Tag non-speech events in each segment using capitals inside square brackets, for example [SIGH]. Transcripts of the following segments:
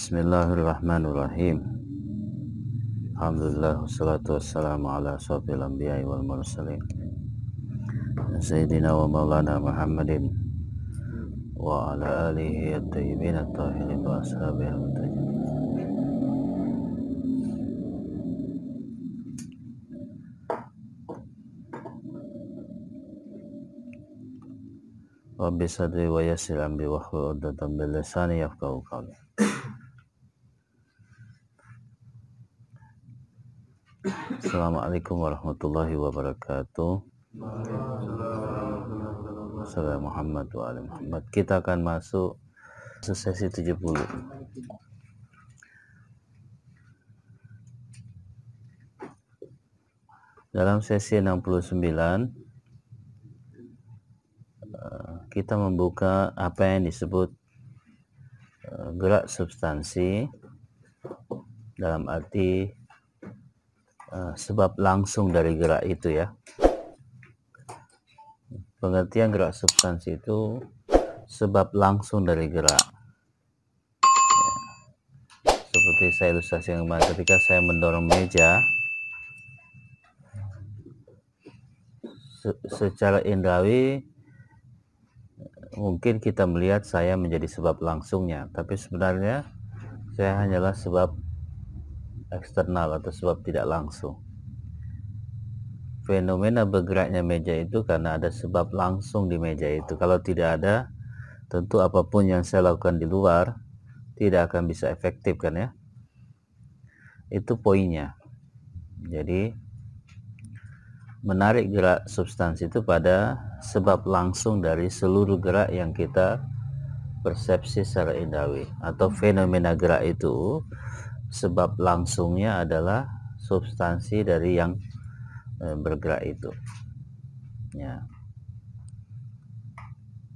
Bismillahirrahmanirrahim Alhamdulillah wassalatu wassalamu ala anbiya wal mursalin Sayyidina wa maulana Muhammadin wa ala alihi at-tayyibin at-tahirin wa ashabihi al Rabbi sadri wa wa lisani yafqahu qawli Assalamualaikum warahmatullahi wabarakatuh. Assalamualaikum Muhammad wa Muhammad. Kita akan masuk sesi 70. Dalam sesi 69 eh, kita membuka apa yang disebut eh, gerak substansi dalam arti Eh, sebab langsung dari gerak itu ya. Pengertian gerak substansi itu sebab langsung dari gerak. Seperti saya ilustrasi yang kemarin ketika saya mendorong meja secara indrawi mungkin kita melihat saya menjadi sebab langsungnya, tapi sebenarnya saya hanyalah sebab eksternal atau sebab tidak langsung. Fenomena bergeraknya meja itu karena ada sebab langsung di meja itu. Kalau tidak ada, tentu apapun yang saya lakukan di luar tidak akan bisa efektif kan ya. Itu poinnya. Jadi menarik gerak substansi itu pada sebab langsung dari seluruh gerak yang kita persepsi secara indawi atau fenomena gerak itu sebab langsungnya adalah substansi dari yang e, bergerak itu. Ya.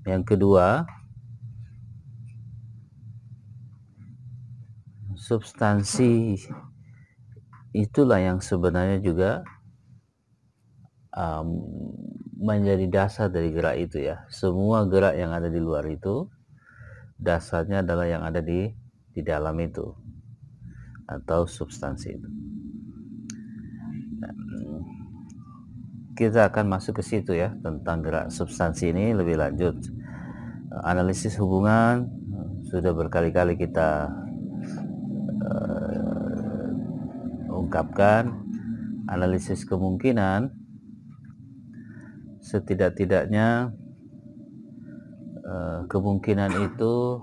Yang kedua, substansi itulah yang sebenarnya juga um, menjadi dasar dari gerak itu ya. Semua gerak yang ada di luar itu dasarnya adalah yang ada di di dalam itu atau substansi itu. Kita akan masuk ke situ ya tentang gerak substansi ini lebih lanjut. Analisis hubungan sudah berkali-kali kita uh, ungkapkan. Analisis kemungkinan setidak-tidaknya uh, kemungkinan itu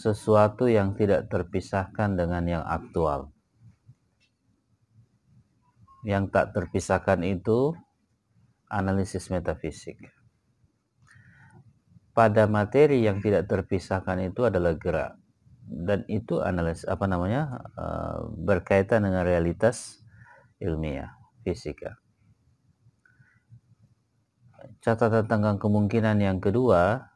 sesuatu yang tidak terpisahkan dengan yang aktual. Yang tak terpisahkan itu analisis metafisik. Pada materi yang tidak terpisahkan itu adalah gerak dan itu analis apa namanya eh, berkaitan dengan realitas ilmiah fisika. Catatan tentang kemungkinan yang kedua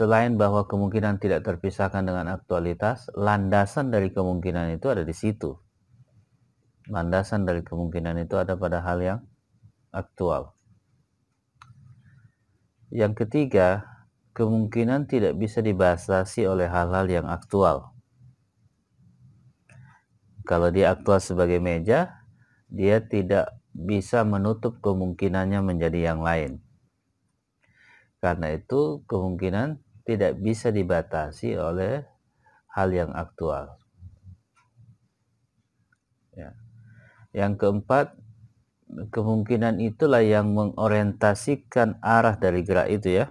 Selain bahwa kemungkinan tidak terpisahkan dengan aktualitas, landasan dari kemungkinan itu ada di situ. Landasan dari kemungkinan itu ada pada hal yang aktual. Yang ketiga, kemungkinan tidak bisa dibatasi oleh hal-hal yang aktual. Kalau dia aktual sebagai meja, dia tidak bisa menutup kemungkinannya menjadi yang lain. Karena itu, kemungkinan tidak bisa dibatasi oleh hal yang aktual. Ya. Yang keempat, kemungkinan itulah yang mengorientasikan arah dari gerak itu ya.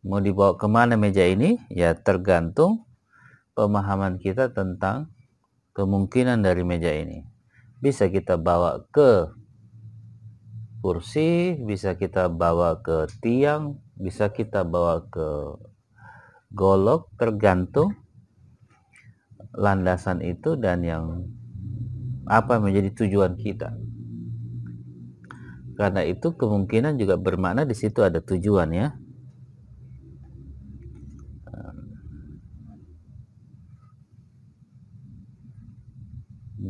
Mau dibawa kemana meja ini? Ya tergantung pemahaman kita tentang kemungkinan dari meja ini. Bisa kita bawa ke kursi, bisa kita bawa ke tiang, bisa kita bawa ke golok, tergantung landasan itu dan yang apa menjadi tujuan kita. Karena itu kemungkinan juga bermakna di situ ada tujuan ya.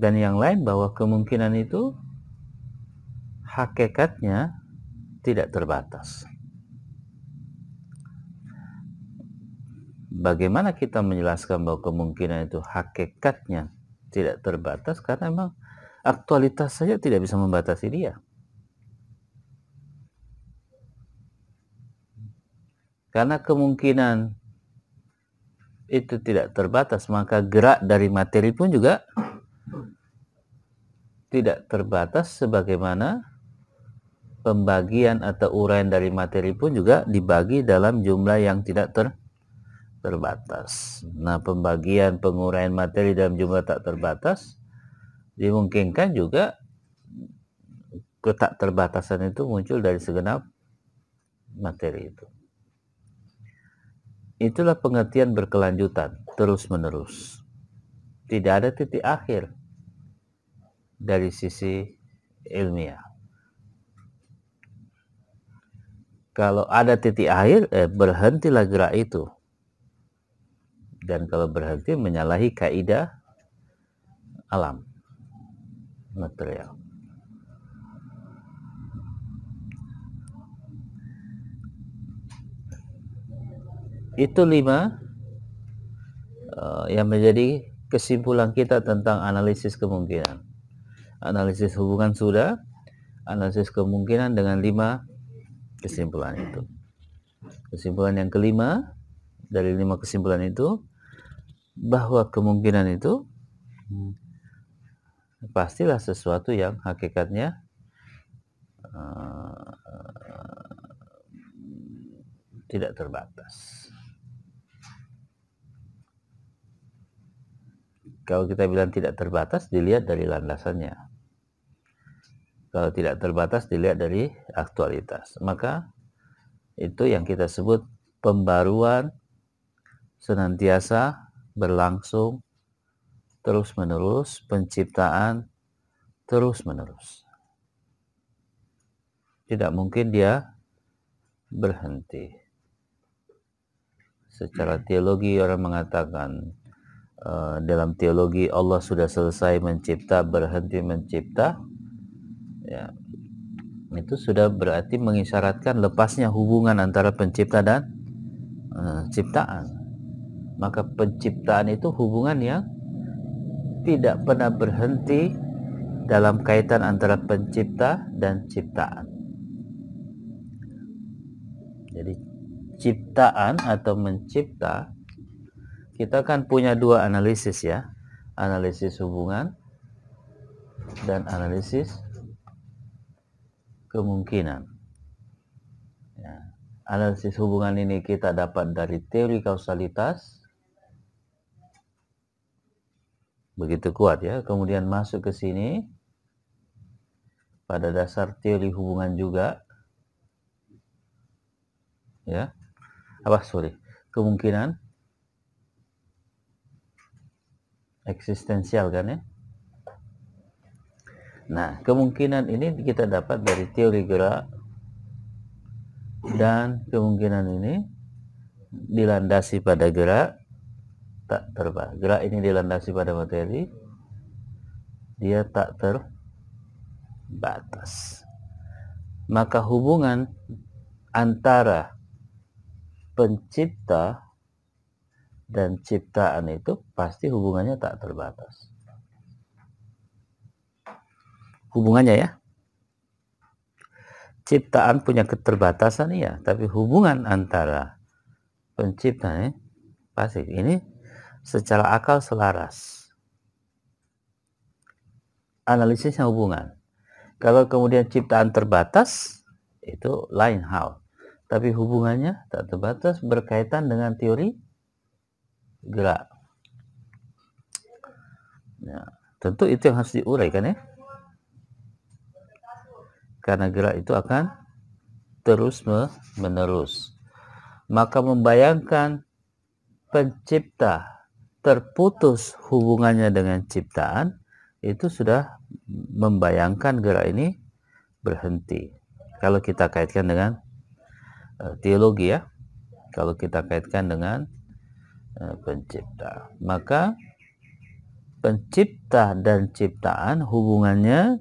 Dan yang lain bahwa kemungkinan itu hakikatnya tidak terbatas. Bagaimana kita menjelaskan bahwa kemungkinan itu hakikatnya tidak terbatas karena memang aktualitas saja tidak bisa membatasi dia. Karena kemungkinan itu tidak terbatas, maka gerak dari materi pun juga tidak terbatas sebagaimana pembagian atau uraian dari materi pun juga dibagi dalam jumlah yang tidak ter terbatas. Nah, pembagian penguraian materi dalam jumlah tak terbatas dimungkinkan juga ketak terbatasan itu muncul dari segenap materi itu. Itulah pengertian berkelanjutan, terus-menerus. Tidak ada titik akhir dari sisi ilmiah. kalau ada titik akhir eh, berhentilah gerak itu dan kalau berhenti menyalahi kaidah alam material itu lima uh, yang menjadi kesimpulan kita tentang analisis kemungkinan analisis hubungan sudah analisis kemungkinan dengan lima kesimpulan itu. Kesimpulan yang kelima dari lima kesimpulan itu bahwa kemungkinan itu pastilah sesuatu yang hakikatnya uh, tidak terbatas. Kalau kita bilang tidak terbatas, dilihat dari landasannya. Kalau tidak terbatas dilihat dari aktualitas. Maka itu yang kita sebut pembaruan senantiasa berlangsung terus-menerus, penciptaan terus-menerus. Tidak mungkin dia berhenti. Secara teologi orang mengatakan eh, dalam teologi Allah sudah selesai mencipta, berhenti mencipta, ya itu sudah berarti mengisyaratkan lepasnya hubungan antara pencipta dan uh, ciptaan maka penciptaan itu hubungan yang tidak pernah berhenti dalam kaitan antara pencipta dan ciptaan jadi ciptaan atau mencipta kita kan punya dua analisis ya analisis hubungan dan analisis kemungkinan. Ya. Analisis hubungan ini kita dapat dari teori kausalitas. Begitu kuat ya. Kemudian masuk ke sini. Pada dasar teori hubungan juga. Ya. Apa sorry. Kemungkinan. Eksistensial kan ya. Nah, kemungkinan ini kita dapat dari teori gerak dan kemungkinan ini dilandasi pada gerak tak terbatas Gerak ini dilandasi pada materi, dia tak terbatas. Maka hubungan antara pencipta dan ciptaan itu pasti hubungannya tak terbatas hubungannya ya ciptaan punya keterbatasan iya tapi hubungan antara pencipta ya, pasti ini secara akal selaras analisisnya hubungan kalau kemudian ciptaan terbatas itu lain hal tapi hubungannya tak terbatas berkaitan dengan teori gerak nah, ya, tentu itu yang harus diuraikan ya karena gerak itu akan terus menerus. Maka membayangkan pencipta terputus hubungannya dengan ciptaan itu sudah membayangkan gerak ini berhenti. Kalau kita kaitkan dengan e, teologi ya, kalau kita kaitkan dengan e, pencipta, maka pencipta dan ciptaan hubungannya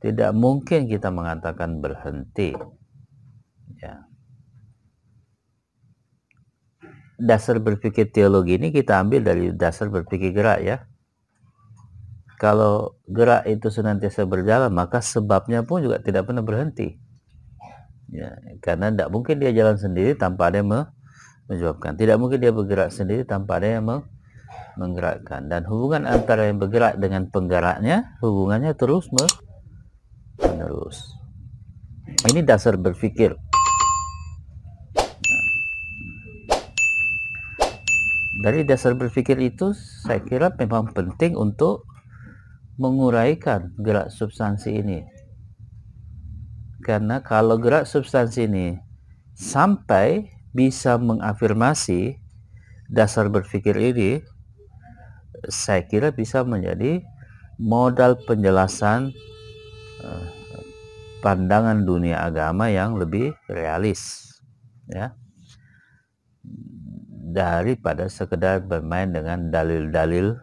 tidak mungkin kita mengatakan berhenti. Ya. Dasar berpikir teologi ini kita ambil dari dasar berpikir gerak ya. Kalau gerak itu senantiasa berjalan, maka sebabnya pun juga tidak pernah berhenti. Ya, karena tidak mungkin dia jalan sendiri tanpa ada yang menjawabkan. Tidak mungkin dia bergerak sendiri tanpa ada yang menggerakkan dan hubungan antara yang bergerak dengan penggeraknya hubungannya terus me menerus ini dasar berpikir dari dasar berpikir itu saya kira memang penting untuk menguraikan gerak substansi ini karena kalau gerak substansi ini sampai bisa mengafirmasi dasar berpikir ini saya kira bisa menjadi modal penjelasan pandangan dunia agama yang lebih realis ya daripada sekedar bermain dengan dalil-dalil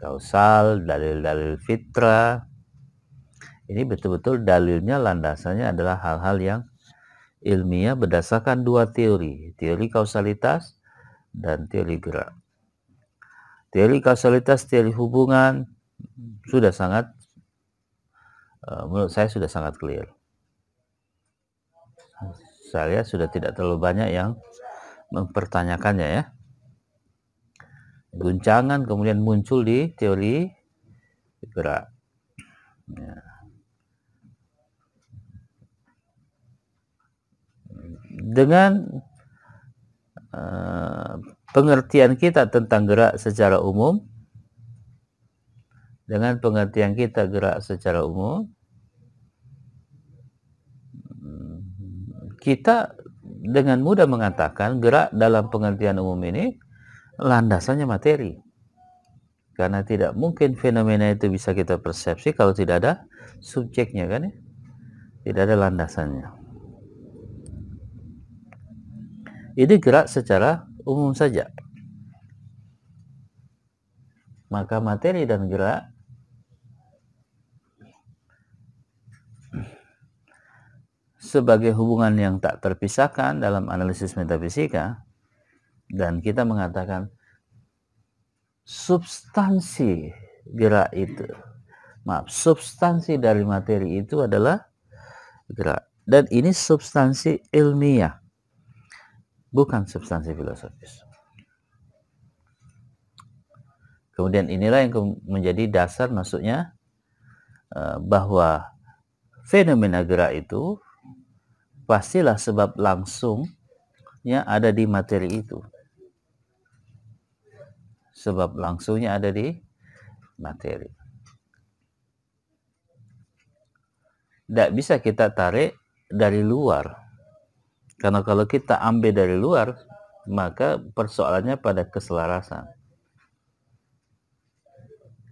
kausal, dalil-dalil fitrah. Ini betul-betul dalilnya landasannya adalah hal-hal yang ilmiah berdasarkan dua teori, teori kausalitas dan teori gerak. Teori kausalitas, teori hubungan sudah sangat Eh, menurut saya sudah sangat clear. Saya lihat sudah tidak terlalu banyak yang mempertanyakannya ya. Guncangan kemudian muncul di teori gerak. Ya. Dengan uh, pengertian kita tentang gerak secara umum, dengan pengertian kita gerak secara umum kita dengan mudah mengatakan gerak dalam pengertian umum ini landasannya materi karena tidak mungkin fenomena itu bisa kita persepsi kalau tidak ada subjeknya kan ya tidak ada landasannya ini gerak secara umum saja maka materi dan gerak sebagai hubungan yang tak terpisahkan dalam analisis metafisika dan kita mengatakan substansi gerak itu maaf substansi dari materi itu adalah gerak dan ini substansi ilmiah bukan substansi filosofis kemudian inilah yang menjadi dasar maksudnya eh, bahwa fenomena gerak itu pastilah sebab langsung ya ada di materi itu. Sebab langsungnya ada di materi. Tidak bisa kita tarik dari luar. Karena kalau kita ambil dari luar, maka persoalannya pada keselarasan.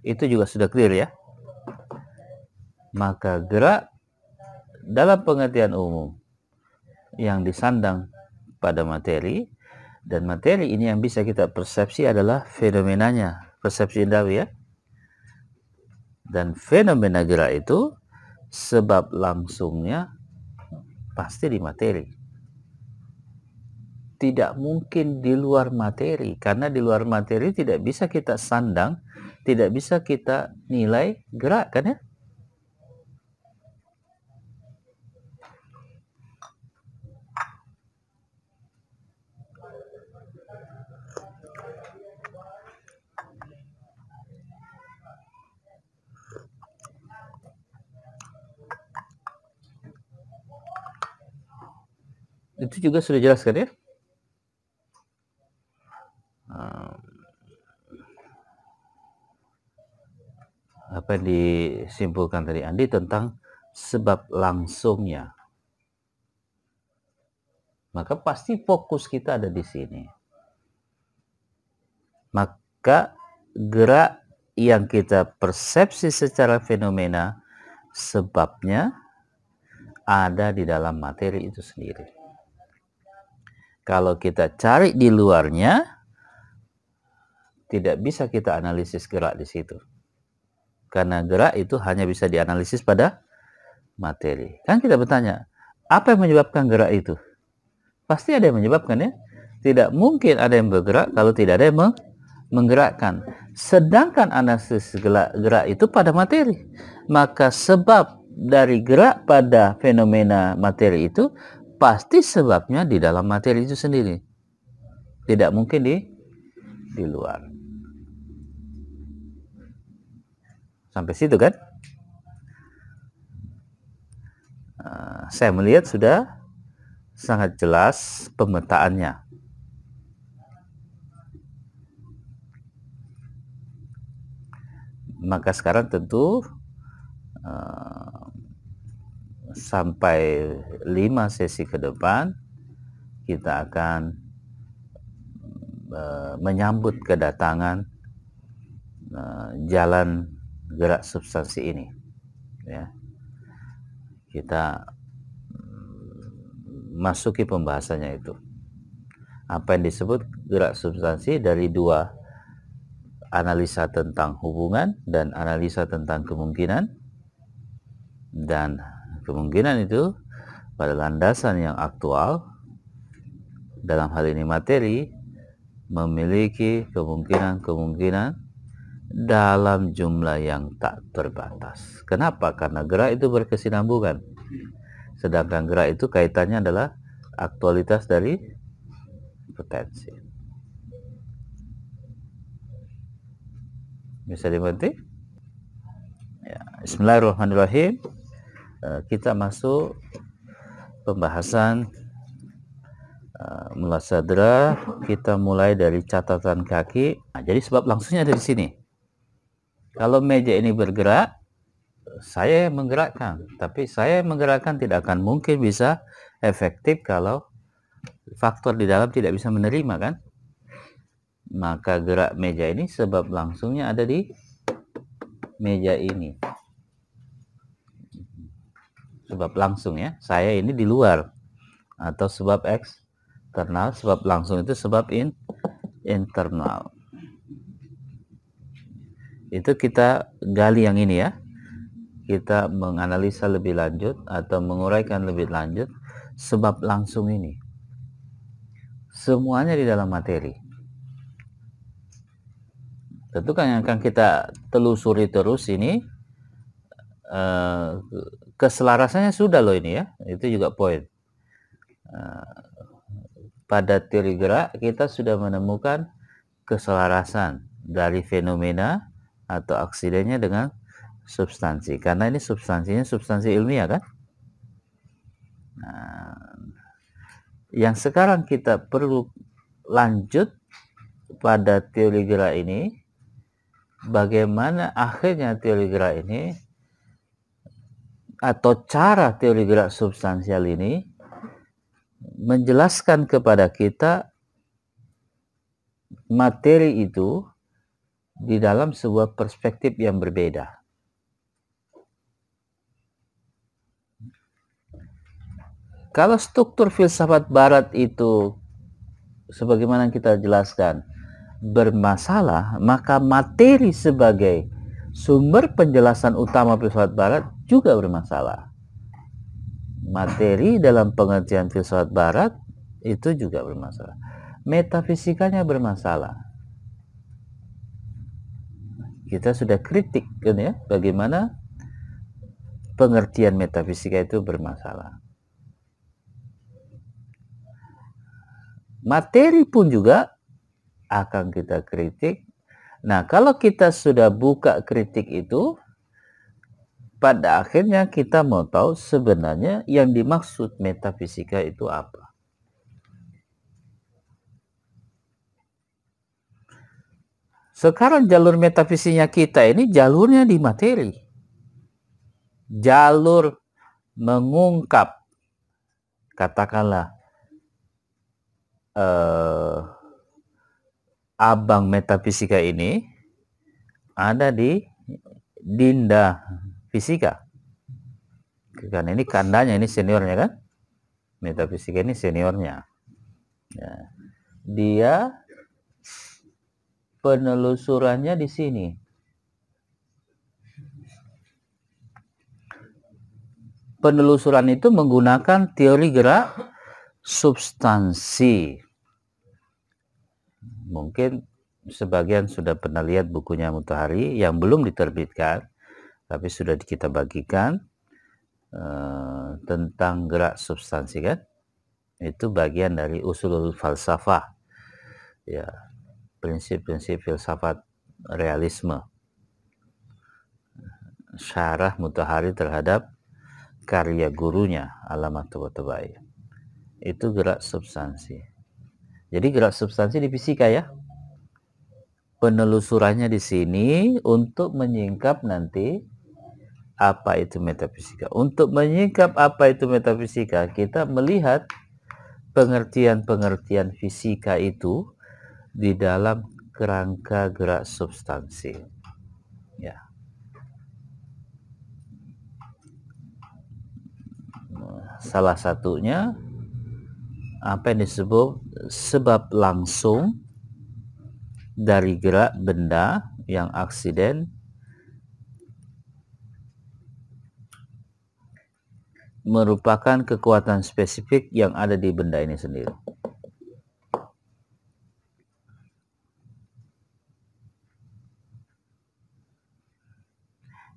Itu juga sudah clear ya. Maka gerak dalam pengertian umum yang disandang pada materi dan materi ini yang bisa kita persepsi adalah fenomenanya persepsi indawi ya dan fenomena gerak itu sebab langsungnya pasti di materi tidak mungkin di luar materi karena di luar materi tidak bisa kita sandang tidak bisa kita nilai gerak kan ya itu juga sudah jelaskan ya. apa yang disimpulkan dari Andi tentang sebab langsungnya. Maka pasti fokus kita ada di sini. Maka gerak yang kita persepsi secara fenomena sebabnya ada di dalam materi itu sendiri. Kalau kita cari di luarnya, tidak bisa kita analisis gerak di situ. Karena gerak itu hanya bisa dianalisis pada materi. Kan kita bertanya, apa yang menyebabkan gerak itu? Pasti ada yang menyebabkan ya. Tidak mungkin ada yang bergerak kalau tidak ada yang menggerakkan. Sedangkan analisis gerak, gerak itu pada materi. Maka sebab dari gerak pada fenomena materi itu pasti sebabnya di dalam materi itu sendiri. Tidak mungkin di di luar. Sampai situ kan? Eh, saya melihat sudah sangat jelas pemetaannya. Maka sekarang tentu eh, sampai 5 sesi ke depan kita akan eh, menyambut kedatangan eh, jalan gerak substansi ini ya kita mm, masuki pembahasannya itu apa yang disebut gerak substansi dari dua analisa tentang hubungan dan analisa tentang kemungkinan dan Kemungkinan itu pada landasan yang aktual dalam hal ini materi memiliki kemungkinan-kemungkinan dalam jumlah yang tak terbatas. Kenapa? Karena gerak itu berkesinambungan. Sedangkan gerak itu kaitannya adalah aktualitas dari potensi. Bisa dimengerti? Ya. Bismillahirrahmanirrahim. Eh, kita masuk pembahasan eh, mulasadra kita mulai dari catatan kaki nah, jadi sebab langsungnya dari sini kalau meja ini bergerak saya menggerakkan tapi saya menggerakkan tidak akan mungkin bisa efektif kalau faktor di dalam tidak bisa menerima kan maka gerak meja ini sebab langsungnya ada di meja ini sebab langsung ya. Saya ini di luar atau sebab eksternal, sebab langsung itu sebab in, internal. Itu kita gali yang ini ya. Kita menganalisa lebih lanjut atau menguraikan lebih lanjut sebab langsung ini. Semuanya di dalam materi. Tentu kan yang akan kita telusuri terus ini eh, keselarasannya sudah loh ini ya itu juga poin eh, pada teori gerak kita sudah menemukan keselarasan dari fenomena atau aksidennya dengan substansi karena ini substansinya substansi ilmiah kan nah, yang sekarang kita perlu lanjut pada teori gerak ini bagaimana akhirnya teori gerak ini atau cara teori gerak substansial ini menjelaskan kepada kita materi itu di dalam sebuah perspektif yang berbeda. Kalau struktur filsafat barat itu sebagaimana kita jelaskan bermasalah, maka materi sebagai sumber penjelasan utama filsafat barat juga bermasalah. Materi dalam pengertian filsafat barat itu juga bermasalah. Metafisikanya bermasalah. Kita sudah kritik kan ya bagaimana pengertian metafisika itu bermasalah. Materi pun juga akan kita kritik. Nah, kalau kita sudah buka kritik itu, pada akhirnya kita mau tahu sebenarnya yang dimaksud metafisika itu apa. Sekarang jalur metafisinya kita ini jalurnya di materi. Jalur mengungkap katakanlah eh, abang metafisika ini ada di Dinda fisika. Karena ini kandanya ini seniornya kan. Metafisika ini seniornya. Ya. Dia penelusurannya di sini. Penelusuran itu menggunakan teori gerak substansi. Mungkin sebagian sudah pernah lihat bukunya Mutahari yang belum diterbitkan tapi sudah kita bagikan uh, tentang gerak substansi kan itu bagian dari usul falsafah ya prinsip-prinsip filsafat realisme syarah mutahari terhadap karya gurunya alamat terbaik itu gerak substansi jadi gerak substansi di fisika ya penelusurannya di sini untuk menyingkap nanti apa itu metafisika. Untuk menyingkap apa itu metafisika, kita melihat pengertian-pengertian fisika itu di dalam kerangka gerak substansi. Ya. Salah satunya apa yang disebut sebab langsung dari gerak benda yang aksiden merupakan kekuatan spesifik yang ada di benda ini sendiri.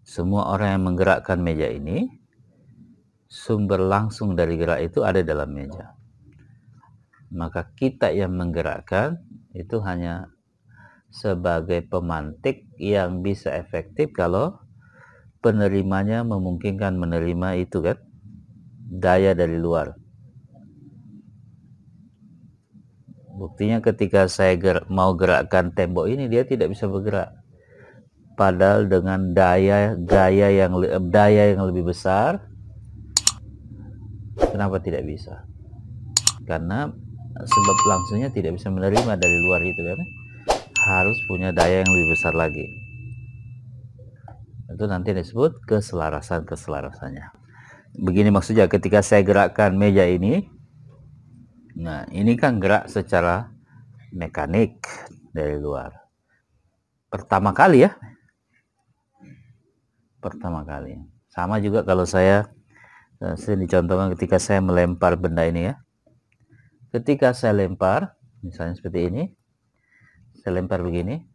Semua orang yang menggerakkan meja ini, sumber langsung dari gerak itu ada dalam meja. Maka kita yang menggerakkan itu hanya sebagai pemantik yang bisa efektif kalau penerimanya memungkinkan menerima itu kan daya dari luar. Buktinya ketika saya ger mau gerakkan tembok ini dia tidak bisa bergerak. Padahal dengan daya gaya yang daya yang lebih besar kenapa tidak bisa? Karena sebab langsungnya tidak bisa menerima dari luar itu kan. Harus punya daya yang lebih besar lagi. Itu nanti disebut keselarasan-keselarasannya begini maksudnya ketika saya gerakkan meja ini nah ini kan gerak secara mekanik dari luar pertama kali ya pertama kali sama juga kalau saya eh, sering dicontohkan ketika saya melempar benda ini ya ketika saya lempar misalnya seperti ini saya lempar begini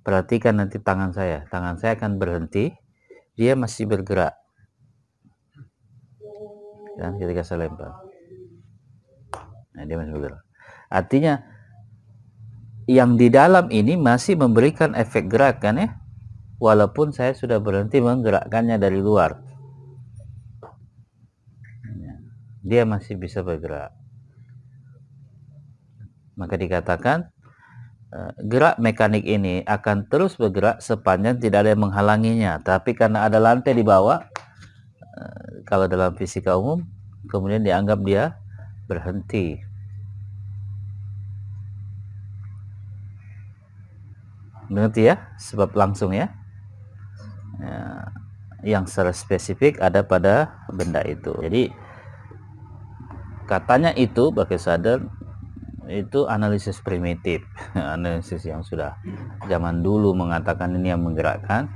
perhatikan nanti tangan saya tangan saya akan berhenti dia masih bergerak kan ketika saya lempar nah dia masih bergerak artinya yang di dalam ini masih memberikan efek gerakan ya walaupun saya sudah berhenti menggerakkannya dari luar nah, dia masih bisa bergerak maka dikatakan eh, gerak mekanik ini akan terus bergerak sepanjang tidak ada yang menghalanginya tapi karena ada lantai di bawah Eh, kalau dalam fisika umum kemudian dianggap dia berhenti berhenti ya sebab langsung ya eh, yang secara spesifik ada pada benda itu jadi katanya itu bagi sadar itu analisis primitif [LAUGHS] analisis yang sudah zaman dulu mengatakan ini yang menggerakkan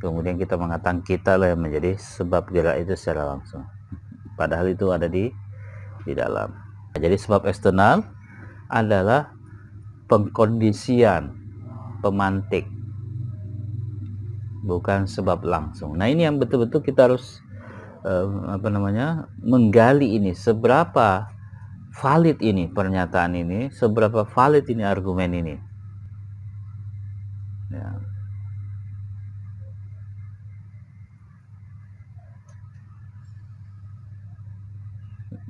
kemudian kita mengatakan kita lah yang menjadi sebab gerak itu secara langsung padahal itu ada di di dalam nah, jadi sebab eksternal adalah pengkondisian pemantik bukan sebab langsung nah ini yang betul-betul kita harus eh, apa namanya menggali ini seberapa valid ini pernyataan ini seberapa valid ini argumen ini ya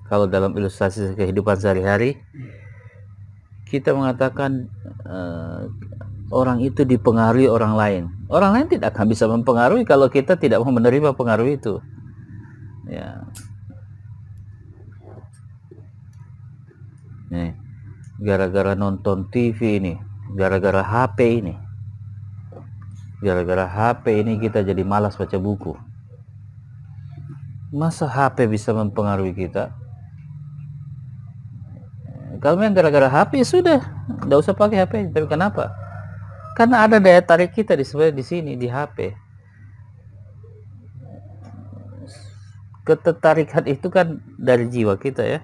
kalau dalam ilustrasi kehidupan sehari-hari kita mengatakan uh, orang itu dipengaruhi orang lain orang lain tidak akan bisa mempengaruhi kalau kita tidak mau menerima pengaruh itu ya nih gara-gara nonton TV ini gara-gara HP ini gara-gara HP ini kita jadi malas baca buku masa HP bisa mempengaruhi kita kalau yang gara-gara HP ya sudah nggak usah pakai HP tapi kenapa karena ada daya tarik kita di sebenarnya di sini di HP ketertarikan [LAUGHS] itu kan dari jiwa kita ya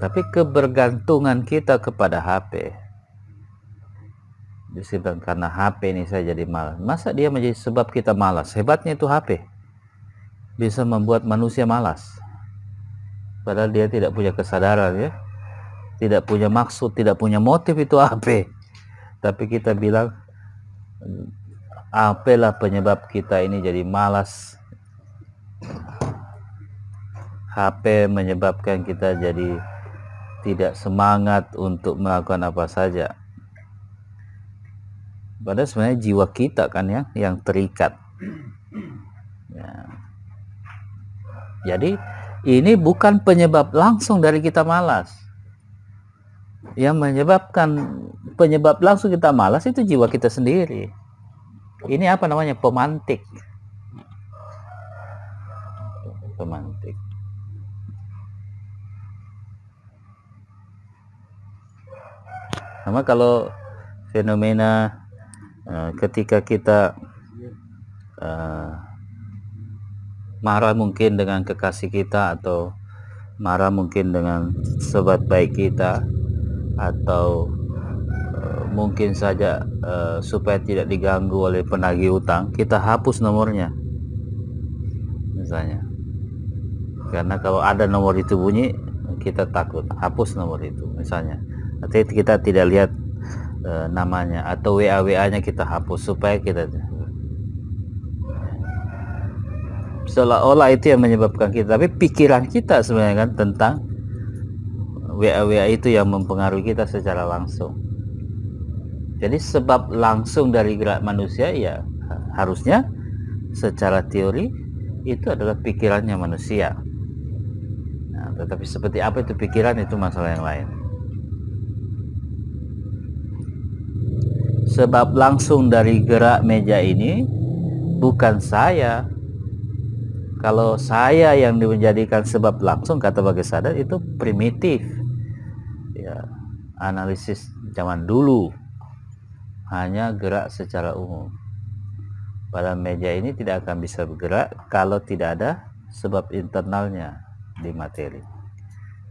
tapi kebergantungan kita kepada HP disebabkan karena HP ini saya jadi malas masa dia menjadi sebab kita malas hebatnya itu HP bisa membuat manusia malas padahal dia tidak punya kesadaran ya tidak punya maksud tidak punya motif itu hp. tapi kita bilang lah penyebab kita ini jadi malas HP menyebabkan kita jadi tidak semangat untuk melakukan apa saja padahal sebenarnya jiwa kita kan ya yang terikat ya. jadi ini bukan penyebab langsung dari kita malas. Yang menyebabkan penyebab langsung kita malas itu jiwa kita sendiri. Ini apa namanya? Pemantik. Pemantik. Sama kalau fenomena uh, ketika kita uh, marah mungkin dengan kekasih kita atau marah mungkin dengan sobat baik kita atau eh, mungkin saja uh, supaya tidak diganggu oleh penagih utang kita hapus nomornya misalnya karena kalau ada nomor itu bunyi kita takut hapus nomor itu misalnya artinya kita tidak lihat uh, namanya atau WA WA nya kita hapus supaya kita seolah-olah itu yang menyebabkan kita tapi pikiran kita sebenarnya kan tentang WA WA itu yang mempengaruhi kita secara langsung jadi sebab langsung dari gerak manusia ya harusnya secara teori itu adalah pikirannya manusia nah, tetapi seperti apa itu pikiran itu masalah yang lain sebab langsung dari gerak meja ini bukan saya kalau saya yang dijadikan sebab langsung kata bagi sadar itu primitif. Ya, analisis zaman dulu hanya gerak secara umum. Pada meja ini tidak akan bisa bergerak kalau tidak ada sebab internalnya di materi.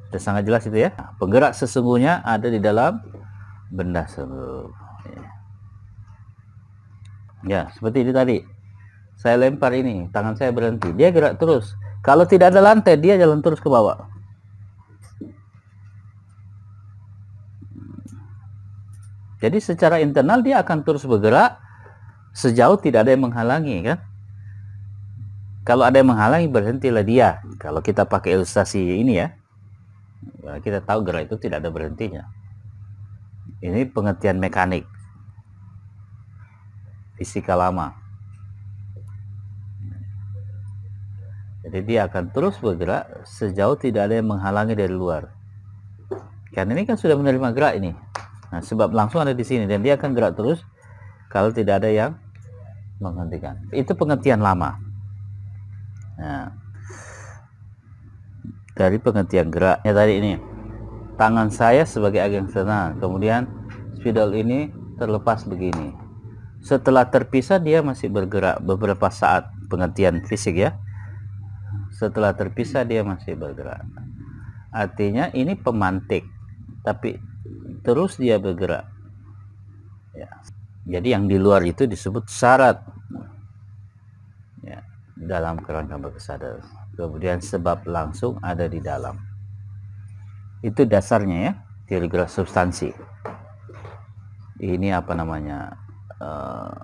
Sudah sangat jelas itu ya. Penggerak sesungguhnya ada di dalam benda sebelum. Ya, ya seperti ini tadi. Saya lempar ini, tangan saya berhenti. Dia gerak terus. Kalau tidak ada lantai, dia jalan terus ke bawah. Jadi secara internal dia akan terus bergerak sejauh tidak ada yang menghalangi kan. Kalau ada yang menghalangi berhentilah dia. Kalau kita pakai ilustrasi ini ya, ya kita tahu gerak itu tidak ada berhentinya. Ini pengertian mekanik. Fisika lama. Jadi dia akan terus bergerak sejauh tidak ada yang menghalangi dari luar. Karena ini kan sudah menerima gerak ini. Nah, sebab langsung ada di sini dan dia akan gerak terus kalau tidak ada yang menghentikan. Itu pengertian lama. Nah, dari pengertian geraknya tadi ini. Tangan saya sebagai agen senang, kemudian spidol ini terlepas begini. Setelah terpisah dia masih bergerak beberapa saat pengertian fisik ya setelah terpisah dia masih bergerak artinya ini pemantik tapi terus dia bergerak ya. jadi yang di luar itu disebut syarat ya, dalam kerangka berkesadaran kemudian sebab langsung ada di dalam itu dasarnya ya teori gerak substansi ini apa namanya uh, eh,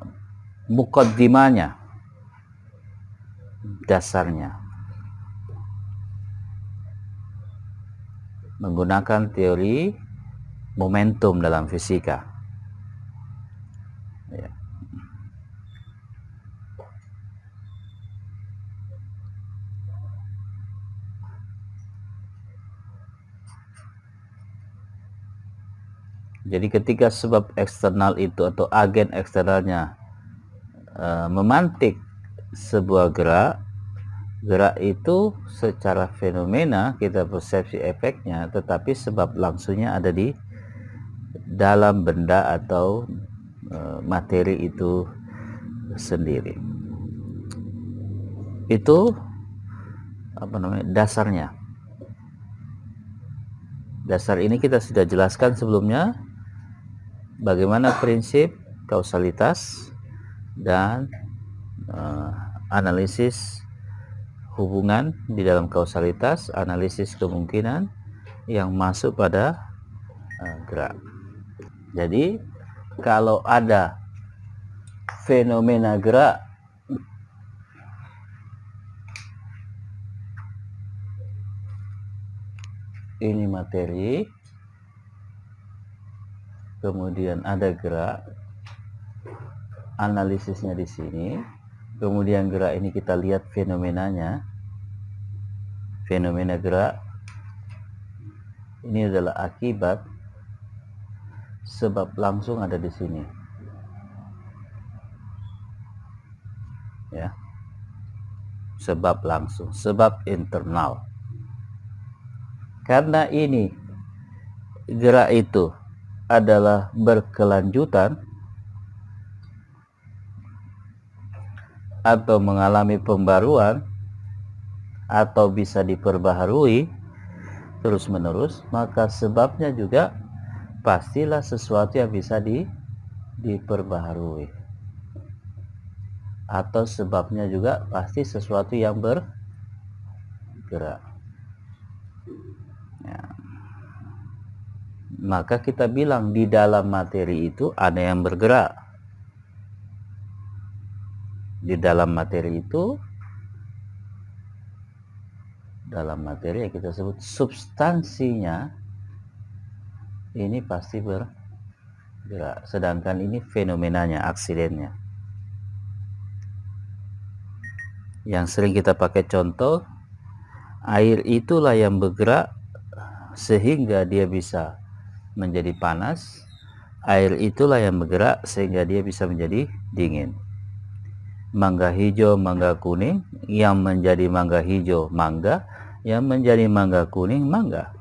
mukaddimanya dasarnya menggunakan teori momentum dalam fisika. Ya. Jadi ketika sebab eksternal itu atau agen eksternalnya e, memantik sebuah gerak Gerak itu secara fenomena kita persepsi efeknya, tetapi sebab langsungnya ada di dalam benda atau e, materi itu sendiri. Itu apa namanya? dasarnya. Dasar ini kita sudah jelaskan sebelumnya bagaimana prinsip kausalitas dan uh, analisis hubungan di dalam kausalitas, analisis kemungkinan yang masuk pada uh, gerak. Jadi, kalau ada fenomena gerak ini materi kemudian ada gerak analisisnya di sini kemudian gerak ini kita lihat fenomenanya fenomena gerak ini adalah akibat sebab langsung ada di sini ya sebab langsung sebab internal karena ini gerak itu adalah berkelanjutan atau mengalami pembaruan atau bisa diperbaharui terus-menerus, maka sebabnya juga pastilah sesuatu yang bisa di, diperbaharui. Atau sebabnya juga pasti sesuatu yang bergerak. Ya. Maka kita bilang di dalam materi itu ada yang bergerak di dalam materi itu dalam materi yang kita sebut substansinya ini pasti bergerak sedangkan ini fenomenanya aksidennya yang sering kita pakai contoh air itulah yang bergerak sehingga dia bisa menjadi panas air itulah yang bergerak sehingga dia bisa menjadi dingin mangga hijau, mangga kuning, yang menjadi mangga hijau, mangga, yang menjadi mangga kuning, mangga.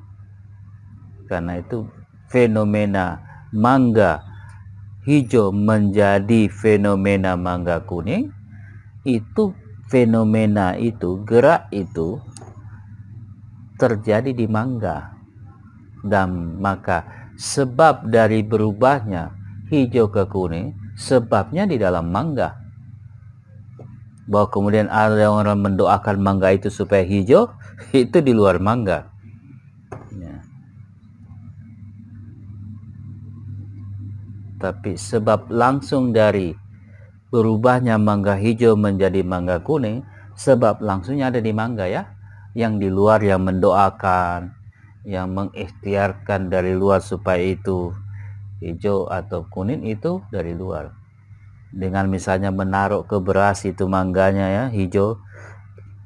Karena itu fenomena mangga hijau menjadi fenomena mangga kuning itu fenomena itu gerak itu terjadi di mangga dan maka sebab dari berubahnya hijau ke kuning sebabnya di dalam mangga bahwa kemudian ada yang orang mendoakan mangga itu supaya hijau [LAUGHS] itu di luar mangga ya. tapi sebab langsung dari berubahnya mangga hijau menjadi mangga kuning sebab langsungnya ada di mangga ya yang di luar yang mendoakan yang mengikhtiarkan dari luar supaya itu hijau atau kuning itu dari luar dengan misalnya menaruh ke beras itu mangganya ya hijau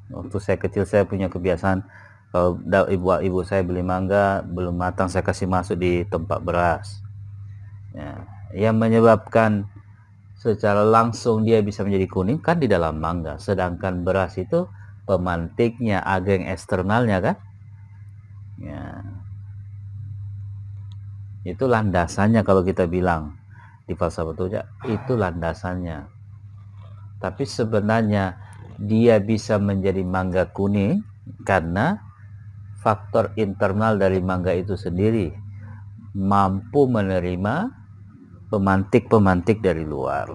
waktu saya kecil saya punya kebiasaan kalau ibu ibu saya beli mangga belum matang saya kasih masuk di tempat beras ya, yang menyebabkan secara langsung dia bisa menjadi kuning kan di dalam mangga sedangkan beras itu pemantiknya agen eksternalnya kan ya itu landasannya kalau kita bilang di falsafah itu landasannya tapi sebenarnya dia bisa menjadi mangga kuning karena faktor internal dari mangga itu sendiri mampu menerima pemantik-pemantik dari luar.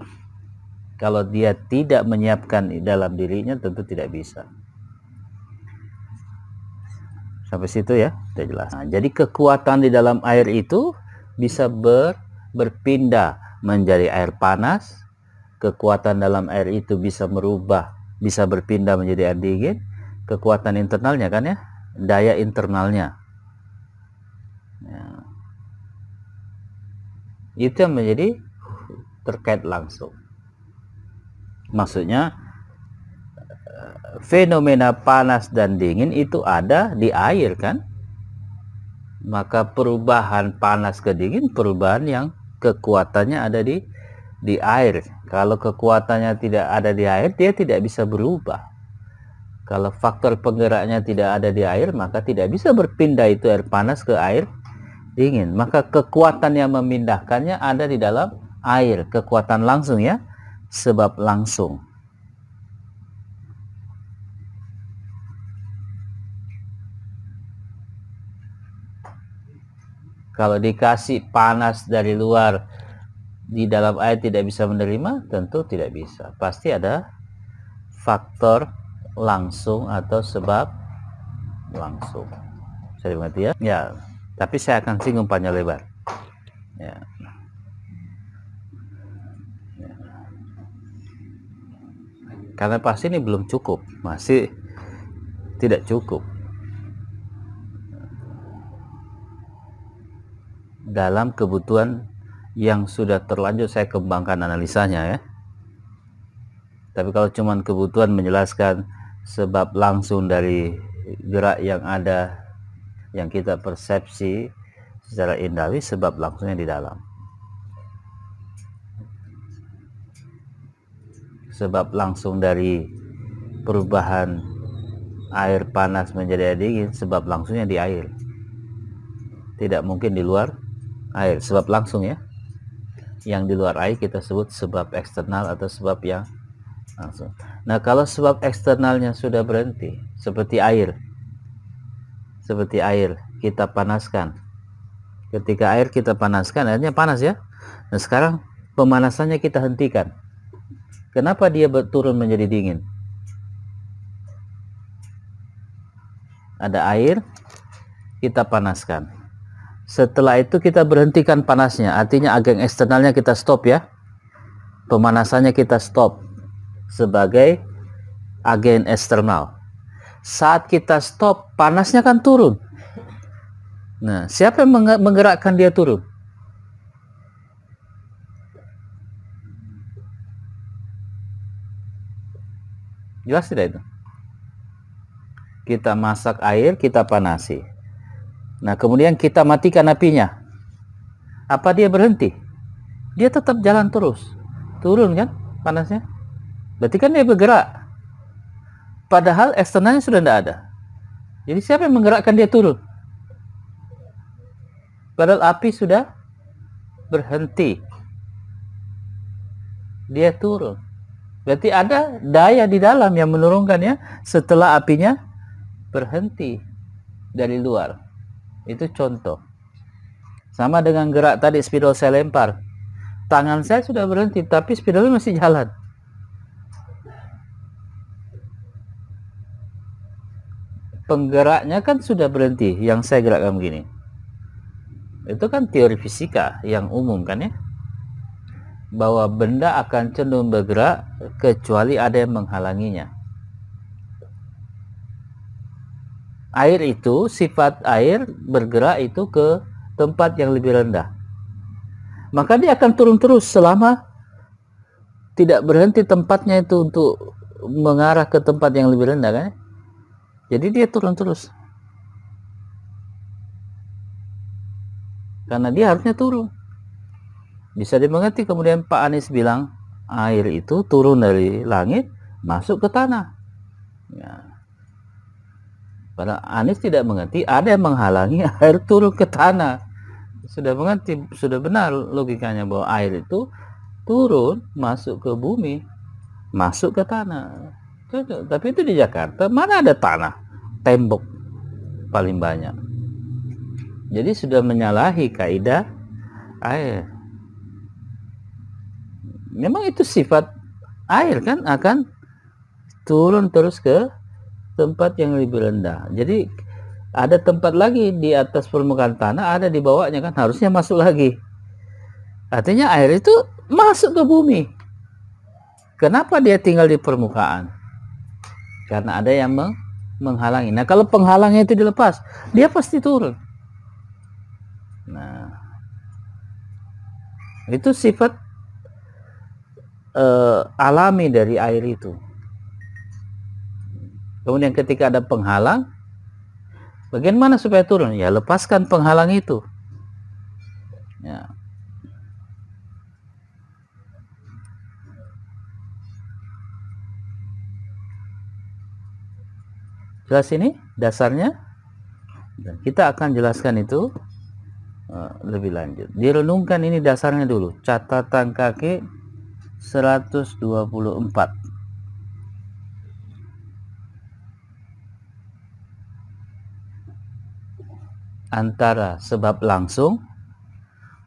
Kalau dia tidak menyiapkan dalam dirinya tentu tidak bisa. Sampai situ ya, sudah jelas. Nah, jadi kekuatan di dalam air itu bisa ber, berpindah menjadi air panas, kekuatan dalam air itu bisa merubah, bisa berpindah menjadi air dingin, kekuatan internalnya kan ya, daya internalnya. Ya. Itu yang menjadi terkait langsung. Maksudnya eh, fenomena panas dan dingin itu ada di air kan? Maka perubahan panas ke dingin perubahan yang kekuatannya ada di di air. Kalau kekuatannya tidak ada di air, dia tidak bisa berubah. Kalau faktor penggeraknya tidak ada di air, maka tidak bisa berpindah itu air panas ke air dingin. Maka kekuatan yang memindahkannya ada di dalam air, kekuatan langsung ya, sebab langsung. Kalau dikasih panas dari luar di dalam air tidak bisa menerima, tentu tidak bisa. Pasti ada faktor langsung atau sebab langsung. Saya mengerti ya? Ya, tapi saya akan singgung panjang lebar. Ya. ya. Karena pasti ini belum cukup, masih tidak cukup. dalam kebutuhan yang sudah terlanjur saya kembangkan analisanya ya. Tapi kalau cuman kebutuhan menjelaskan sebab langsung dari gerak yang ada yang kita persepsi secara indawi sebab langsungnya di dalam. Sebab langsung dari perubahan air panas menjadi air dingin sebab langsungnya di air. Tidak mungkin di luar air sebab langsung ya yang di luar air kita sebut sebab eksternal atau sebab yang langsung nah kalau sebab eksternalnya sudah berhenti seperti air seperti air kita panaskan ketika air kita panaskan airnya panas ya nah sekarang pemanasannya kita hentikan kenapa dia turun menjadi dingin ada air kita panaskan setelah itu kita berhentikan panasnya, artinya agen eksternalnya kita stop ya. Pemanasannya kita stop sebagai agen eksternal. Saat kita stop, panasnya kan turun. Nah, siapa yang menggerakkan dia turun? Jelas tidak itu? Kita masak air, kita panasi. Nah, kemudian kita matikan apinya. Apa dia berhenti? Dia tetap jalan terus. Turun kan panasnya? Berarti kan dia bergerak. Padahal eksternalnya sudah tidak ada. Jadi siapa yang menggerakkan dia turun? Padahal api sudah berhenti. Dia turun. Berarti ada daya di dalam yang menurunkannya setelah apinya berhenti dari luar. Itu contoh. Sama dengan gerak tadi spidol saya lempar. Tangan saya sudah berhenti tapi spidolnya masih jalan. Penggeraknya kan sudah berhenti yang saya gerakkan begini. Itu kan teori fisika yang umum kan ya. Bahwa benda akan cenderung bergerak kecuali ada yang menghalanginya. air itu sifat air bergerak itu ke tempat yang lebih rendah. Maka dia akan turun terus selama tidak berhenti tempatnya itu untuk mengarah ke tempat yang lebih rendah kan. Jadi dia turun terus. Karena dia harusnya turun. Bisa dimengerti kemudian Pak Anies bilang air itu turun dari langit masuk ke tanah. Ya. Padahal Anies tidak mengerti, ada yang menghalangi [LAUGHS] air turun ke tanah. Sudah mengerti, sudah benar logikanya bahwa air itu turun masuk ke bumi, masuk ke tanah. Tapi itu di Jakarta mana ada tanah, tembok paling banyak. Jadi sudah menyalahi kaidah air. Memang itu sifat air kan akan turun terus ke tempat yang lebih rendah. Jadi ada tempat lagi di atas permukaan tanah, ada di bawahnya kan harusnya masuk lagi. Artinya air itu masuk ke bumi. Kenapa dia tinggal di permukaan? Karena ada yang menghalangi. Nah, kalau penghalangnya itu dilepas, dia pasti turun. Nah, itu sifat uh, alami dari air itu. Kemudian ketika ada penghalang, bagaimana supaya turun? Ya lepaskan penghalang itu. Ya. Jelas ini dasarnya? Dan kita akan jelaskan itu e, lebih lanjut. Direnungkan ini dasarnya dulu. Catatan kaki 124. antara sebab langsung,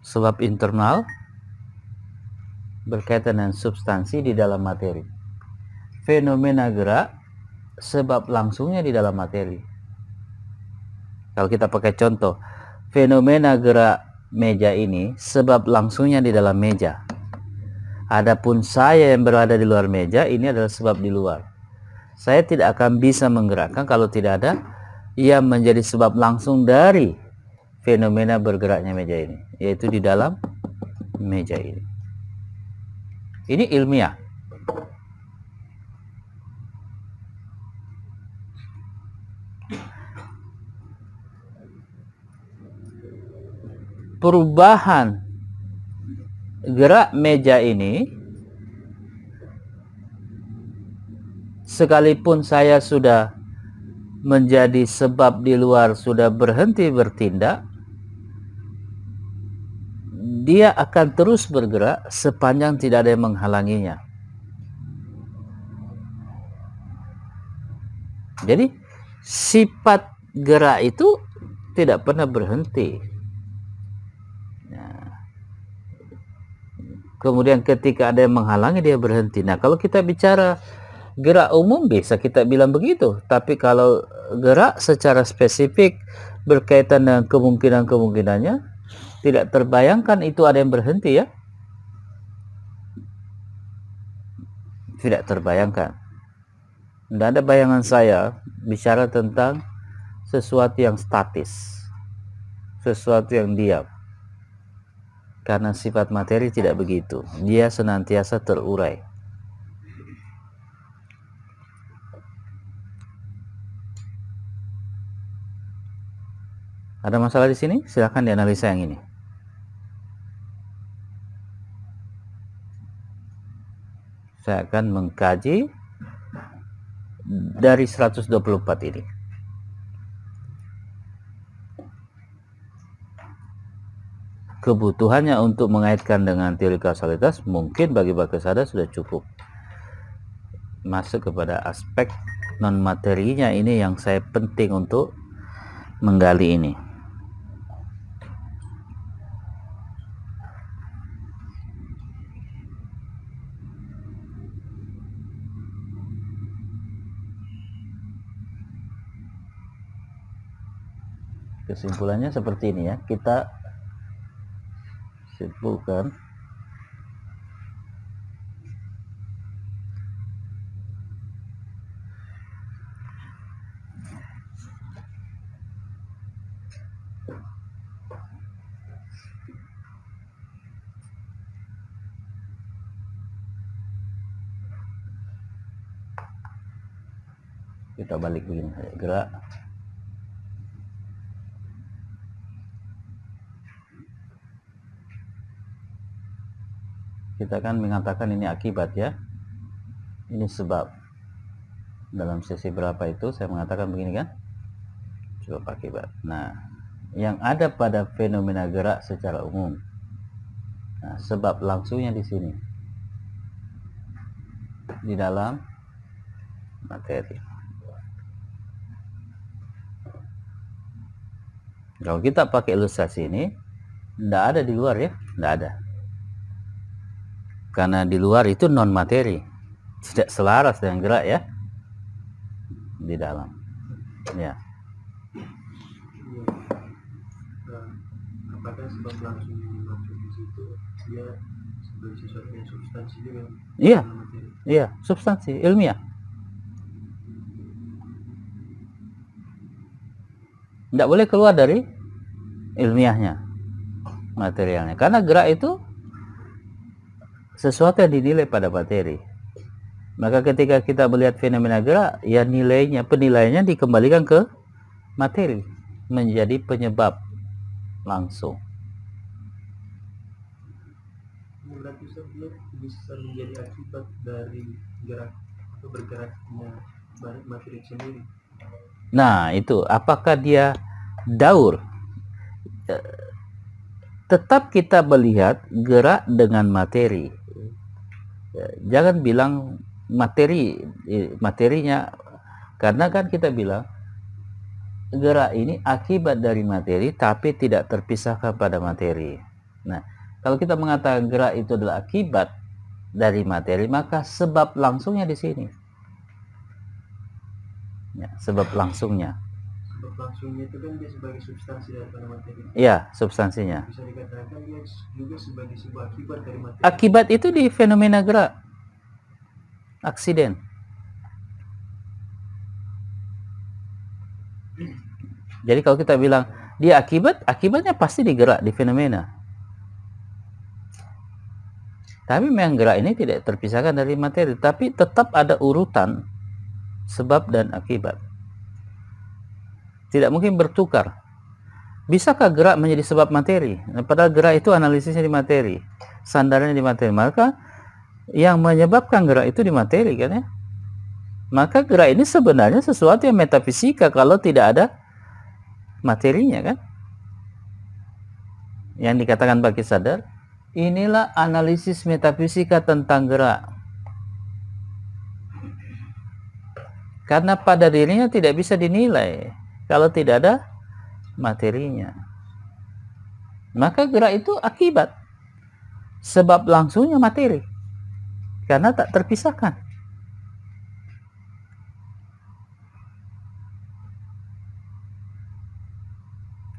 sebab internal, berkaitan dengan substansi di dalam materi. Fenomena gerak, sebab langsungnya di dalam materi. Kalau kita pakai contoh, fenomena gerak meja ini sebab langsungnya di dalam meja. Adapun saya yang berada di luar meja, ini adalah sebab di luar. Saya tidak akan bisa menggerakkan kalau tidak ada ia menjadi sebab langsung dari fenomena bergeraknya meja ini, yaitu di dalam meja ini. Ini ilmiah. Perubahan gerak meja ini sekalipun saya sudah menjadi sebab di luar sudah berhenti bertindak, dia akan terus bergerak sepanjang tidak ada yang menghalanginya. Jadi sifat gerak itu tidak pernah berhenti. Nah, kemudian ketika ada yang menghalangi dia berhenti. Nah kalau kita bicara gerak umum bisa kita bilang begitu tapi kalau gerak secara spesifik berkaitan dengan kemungkinan-kemungkinannya tidak terbayangkan itu ada yang berhenti ya tidak terbayangkan tidak ada bayangan saya bicara tentang sesuatu yang statis sesuatu yang diam karena sifat materi tidak begitu dia senantiasa terurai Ada masalah di sini? Silahkan dianalisa yang ini. Saya akan mengkaji dari 124 ini. Kebutuhannya untuk mengaitkan dengan teori kausalitas mungkin bagi bagi saya sudah cukup. Masuk kepada aspek non materinya ini yang saya penting untuk menggali ini. kesimpulannya seperti ini ya kita simpulkan kita balik begini gerak kita kan mengatakan ini akibat ya ini sebab dalam sesi berapa itu saya mengatakan begini kan sebab akibat nah yang ada pada fenomena gerak secara umum nah, sebab langsungnya di sini di dalam materi kalau kita pakai ilustrasi ini tidak ada di luar ya tidak ada karena di luar itu non materi tidak selaras dengan gerak ya di dalam ya iya iya substansi ilmiah tidak boleh keluar dari ilmiahnya materialnya karena gerak itu sesuatu yang dinilai pada materi. Maka ketika kita melihat fenomena gerak, ya nilainya, penilaiannya dikembalikan ke materi menjadi penyebab langsung. bisa menjadi akibat dari gerak atau bergeraknya materi sendiri. Nah, itu apakah dia daur? Eh, tetap kita melihat gerak dengan materi jangan bilang materi eh, materinya karena kan kita bilang gerak ini akibat dari materi tapi tidak terpisahkan pada materi. Nah, kalau kita mengatakan gerak itu adalah akibat dari materi, maka sebab langsungnya di sini. Ya, sebab langsungnya langsungnya itu kan dia sebagai substansi dari materi. Gitu. Iya, substansinya. Bisa dikatakan dia juga sebagai sebuah akibat dari materi. Akibat itu di fenomena gerak. Aksiden. Jadi kalau kita bilang dia akibat, akibatnya pasti di gerak, di fenomena. Tapi memang gerak ini tidak terpisahkan dari materi, tapi tetap ada urutan sebab dan akibat. Tidak mungkin bertukar. Bisakah gerak menjadi sebab materi? Padahal gerak itu analisisnya di materi, sandarannya di materi. Maka yang menyebabkan gerak itu di materi kan ya? Maka gerak ini sebenarnya sesuatu yang metafisika kalau tidak ada materinya kan? Yang dikatakan bagi sadar, inilah analisis metafisika tentang gerak. karena pada dirinya tidak bisa dinilai kalau tidak ada materinya. Maka gerak itu akibat sebab langsungnya materi karena tak terpisahkan.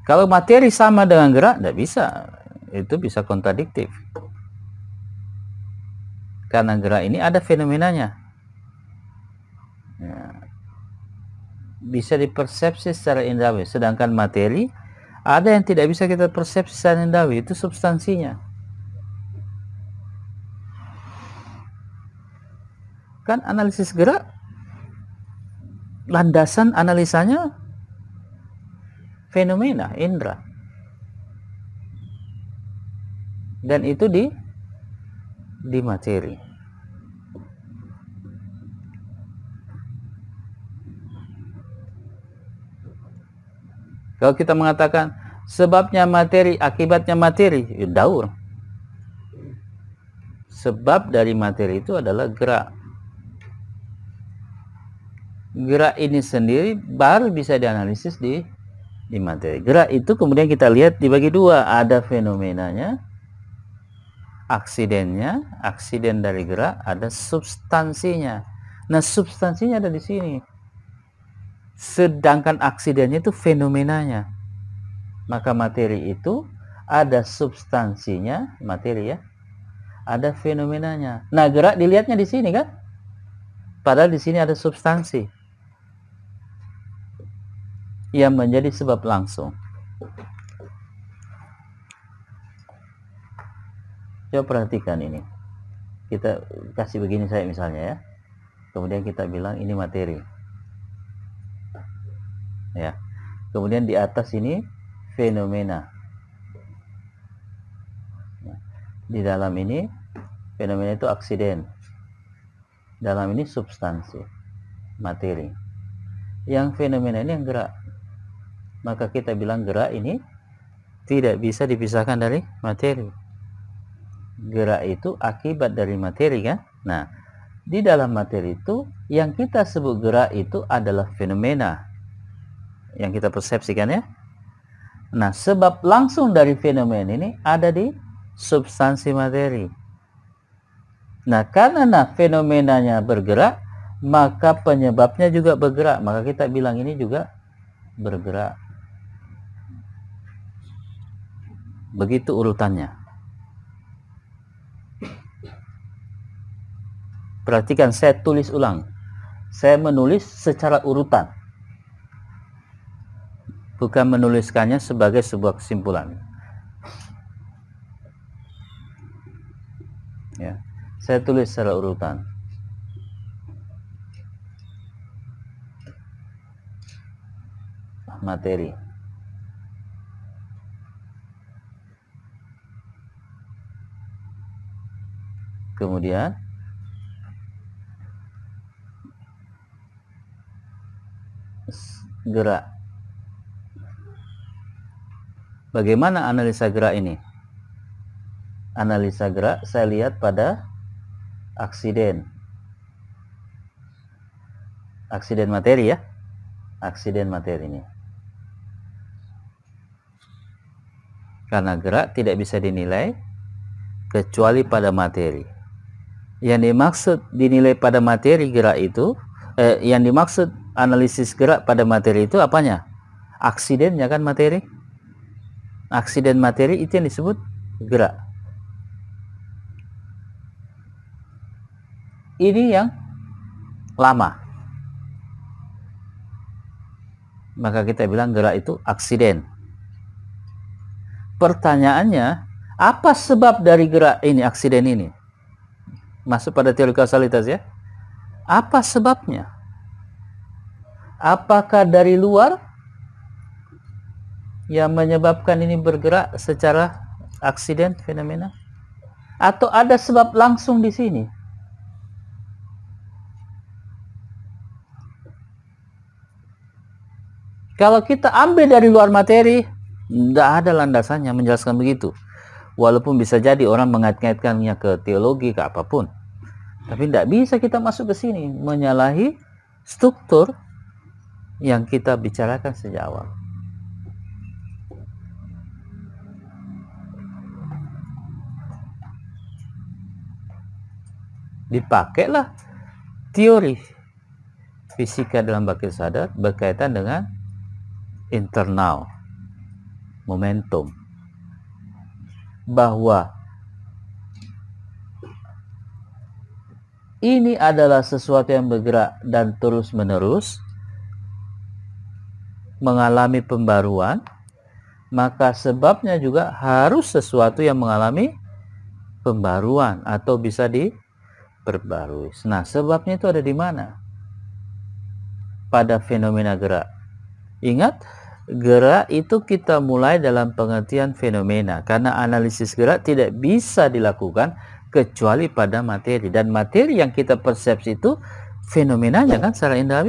Kalau materi sama dengan gerak, tidak bisa. Itu bisa kontradiktif. Karena gerak ini ada fenomenanya. Ya bisa dipersepsi secara indawi sedangkan materi ada yang tidak bisa kita persepsi secara indawi itu substansinya kan analisis gerak landasan analisanya fenomena indra dan itu di di materi Kalau kita mengatakan sebabnya materi, akibatnya materi, ya daur. Sebab dari materi itu adalah gerak. Gerak ini sendiri baru bisa dianalisis di di materi. Gerak itu kemudian kita lihat dibagi dua, ada fenomenanya, aksidennya, aksiden dari gerak, ada substansinya. Nah, substansinya ada di sini. Sedangkan aksidennya itu fenomenanya. Maka materi itu ada substansinya, materi ya. Ada fenomenanya. Nah, gerak dilihatnya di sini kan? Padahal di sini ada substansi yang menjadi sebab langsung. Coba perhatikan ini. Kita kasih begini saya misalnya ya. Kemudian kita bilang ini materi ya kemudian di atas ini fenomena ya. di dalam ini fenomena itu aksiden dalam ini substansi materi yang fenomena ini yang gerak maka kita bilang gerak ini tidak bisa dipisahkan dari materi gerak itu akibat dari materi kan nah di dalam materi itu yang kita sebut gerak itu adalah fenomena yang kita persepsikan ya. Nah, sebab langsung dari fenomena ini ada di substansi materi. Nah, karena nah, fenomenanya bergerak, maka penyebabnya juga bergerak. Maka kita bilang ini juga bergerak. Begitu urutannya. Perhatikan, saya tulis ulang. Saya menulis secara urutan bukan menuliskannya sebagai sebuah kesimpulan. Ya, saya tulis secara urutan. materi. Kemudian gerak Bagaimana analisa gerak ini? Analisa gerak saya lihat pada aksiden. Aksiden materi ya. Aksiden materi ini. Karena gerak tidak bisa dinilai kecuali pada materi. Yang dimaksud dinilai pada materi gerak itu eh, yang dimaksud analisis gerak pada materi itu apanya? Aksidennya kan materi aksiden materi itu yang disebut gerak ini yang lama maka kita bilang gerak itu aksiden pertanyaannya apa sebab dari gerak ini aksiden ini masuk pada teori kausalitas ya apa sebabnya apakah dari luar yang menyebabkan ini bergerak secara aksiden fenomena atau ada sebab langsung di sini kalau kita ambil dari luar materi tidak ada landasannya menjelaskan begitu walaupun bisa jadi orang mengait-ngaitkannya ke teologi ke apapun tapi tidak bisa kita masuk ke sini menyalahi struktur yang kita bicarakan sejak awal dipakailah teori fisika dalam bakil sadar berkaitan dengan internal momentum bahwa ini adalah sesuatu yang bergerak dan terus menerus mengalami pembaruan maka sebabnya juga harus sesuatu yang mengalami pembaruan atau bisa di berbarui. Nah, sebabnya itu ada di mana? Pada fenomena gerak. Ingat, gerak itu kita mulai dalam pengertian fenomena karena analisis gerak tidak bisa dilakukan kecuali pada materi dan materi yang kita persepsi itu fenomenanya kan secara indah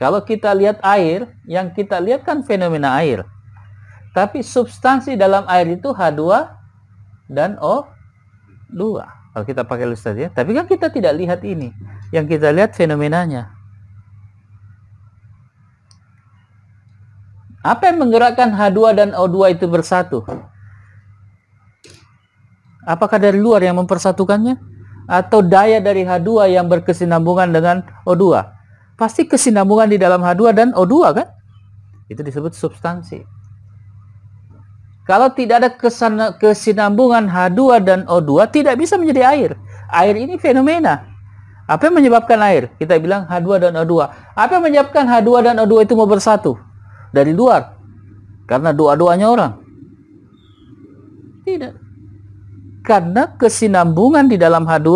Kalau kita lihat air, yang kita lihat kan fenomena air. Tapi substansi dalam air itu H2 dan O2. Kalau kita pakai ilustrasi. Ya. Tapi kan kita tidak lihat ini. Yang kita lihat fenomenanya. Apa yang menggerakkan H2 dan O2 itu bersatu? Apakah dari luar yang mempersatukannya? Atau daya dari H2 yang berkesinambungan dengan O2? pasti kesinambungan di dalam H2 dan O2 kan? Itu disebut substansi. Kalau tidak ada kesana, kesinambungan H2 dan O2 tidak bisa menjadi air. Air ini fenomena. Apa yang menyebabkan air? Kita bilang H2 dan O2. Apa yang menyebabkan H2 dan O2 itu mau bersatu? Dari luar. Karena dua duanya orang. Tidak. Karena kesinambungan di dalam H2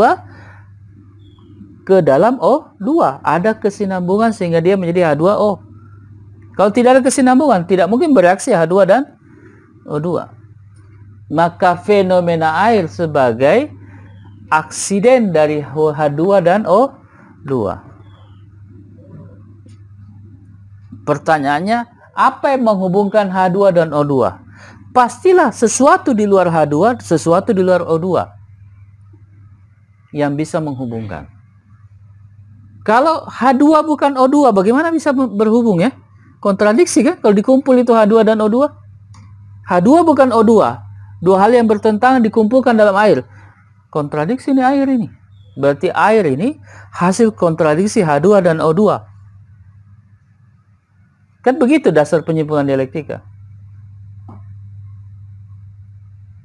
ke dalam O2. Ada kesinambungan sehingga dia menjadi H2O. Kalau tidak ada kesinambungan, tidak mungkin bereaksi H2 dan O2. Maka fenomena air sebagai aksiden dari H2 dan O2. Pertanyaannya, apa yang menghubungkan H2 dan O2? Pastilah sesuatu di luar H2, sesuatu di luar O2 yang bisa menghubungkan. Kalau H2 bukan O2, bagaimana bisa berhubung ya? Kontradiksi kan kalau dikumpul itu H2 dan O2? H2 bukan O2. Dua hal yang bertentangan dikumpulkan dalam air. Kontradiksi ini air ini. Berarti air ini hasil kontradiksi H2 dan O2. Kan begitu dasar penyimpulan dialektika.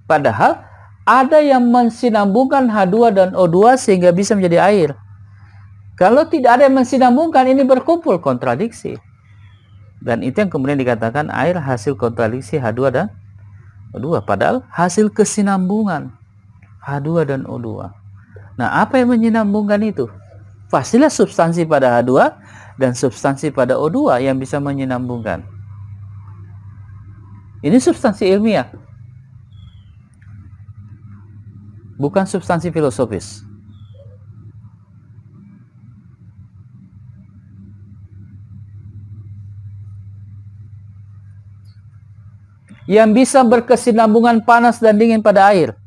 Padahal ada yang mensinambungkan H2 dan O2 sehingga bisa menjadi air. Kalau tidak ada yang mensinambungkan, ini berkumpul kontradiksi. Dan itu yang kemudian dikatakan air hasil kontradiksi H2 dan O2. Padahal hasil kesinambungan H2 dan O2. Nah, apa yang menyinambungkan itu? Pastilah substansi pada H2 dan substansi pada O2 yang bisa menyinambungkan. Ini substansi ilmiah. Bukan substansi filosofis. yang bisa berkesinambungan panas dan dingin pada air.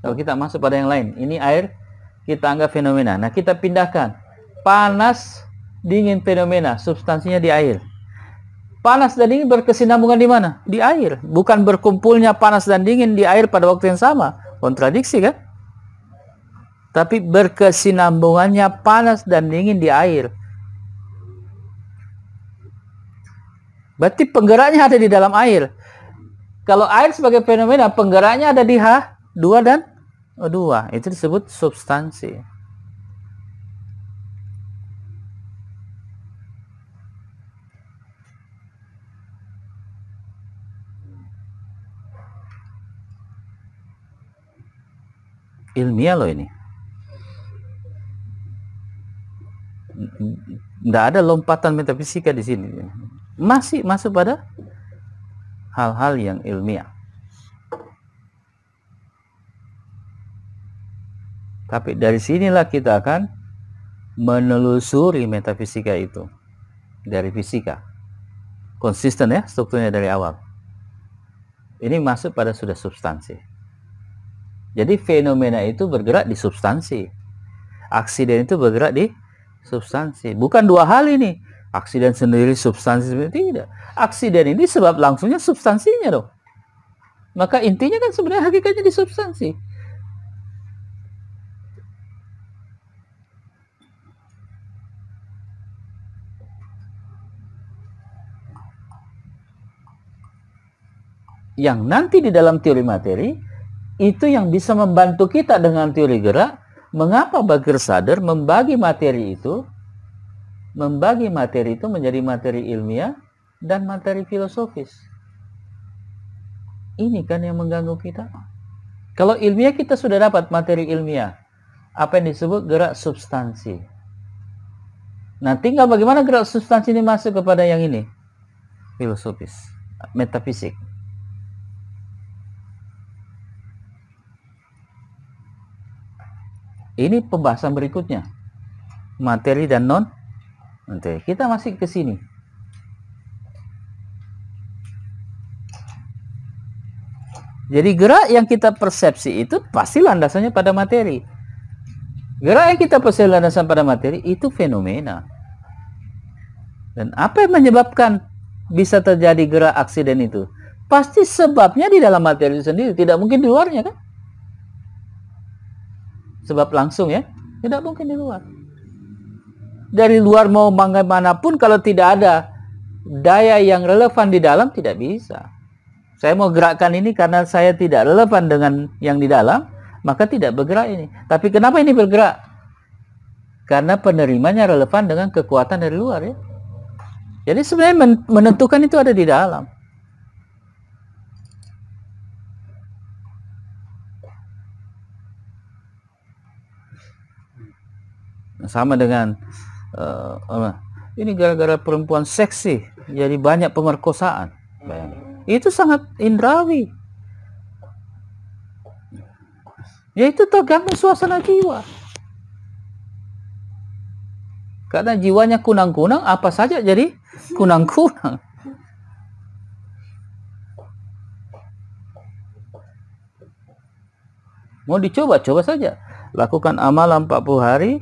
Kalau kita masuk pada yang lain, ini air kita anggap fenomena. Nah, kita pindahkan panas, dingin fenomena, substansinya di air. Panas dan dingin berkesinambungan di mana? Di air. Bukan berkumpulnya panas dan dingin di air pada waktu yang sama. Kontradiksi kan? Tapi berkesinambungannya panas dan dingin di air. Berarti penggeraknya ada di dalam air. Kalau air sebagai fenomena penggeraknya ada di H2 dan O2. Itu disebut substansi. Ilmiah loh ini. Tidak ada lompatan metafisika di sini. Masih masuk pada hal-hal yang ilmiah. Tapi dari sinilah kita akan menelusuri metafisika itu dari fisika. Konsisten ya strukturnya dari awal. Ini masuk pada sudah substansi. Jadi fenomena itu bergerak di substansi. Aksiden itu bergerak di substansi. Bukan dua hal ini aksiden sendiri substansi sendiri tidak aksiden ini sebab langsungnya substansinya dong maka intinya kan sebenarnya hakikatnya di substansi yang nanti di dalam teori materi itu yang bisa membantu kita dengan teori gerak mengapa Bagir Sadar membagi materi itu membagi materi itu menjadi materi ilmiah dan materi filosofis. Ini kan yang mengganggu kita. Kalau ilmiah kita sudah dapat materi ilmiah, apa yang disebut gerak substansi. Nah, tinggal bagaimana gerak substansi ini masuk kepada yang ini? Filosofis, metafisik. Ini pembahasan berikutnya. Materi dan non Nanti kita masih ke sini. Jadi gerak yang kita persepsi itu pasti landasannya pada materi. Gerak yang kita persepsi landasan pada materi itu fenomena. Dan apa yang menyebabkan bisa terjadi gerak aksiden itu? Pasti sebabnya di dalam materi itu sendiri, tidak mungkin di luarnya kan? Sebab langsung ya, tidak mungkin di luar dari luar mau bagaimanapun kalau tidak ada daya yang relevan di dalam tidak bisa. Saya mau gerakkan ini karena saya tidak relevan dengan yang di dalam, maka tidak bergerak ini. Tapi kenapa ini bergerak? Karena penerimanya relevan dengan kekuatan dari luar ya. Jadi sebenarnya menentukan itu ada di dalam. Sama dengan uh, Ini gara-gara perempuan seksi jadi banyak pemerkosaan. Bayangin. Itu sangat indrawi. Ya itu tergantung suasana jiwa. Karena jiwanya kunang-kunang, apa saja jadi kunang-kunang. Mau dicoba, coba saja. Lakukan amalan 40 hari,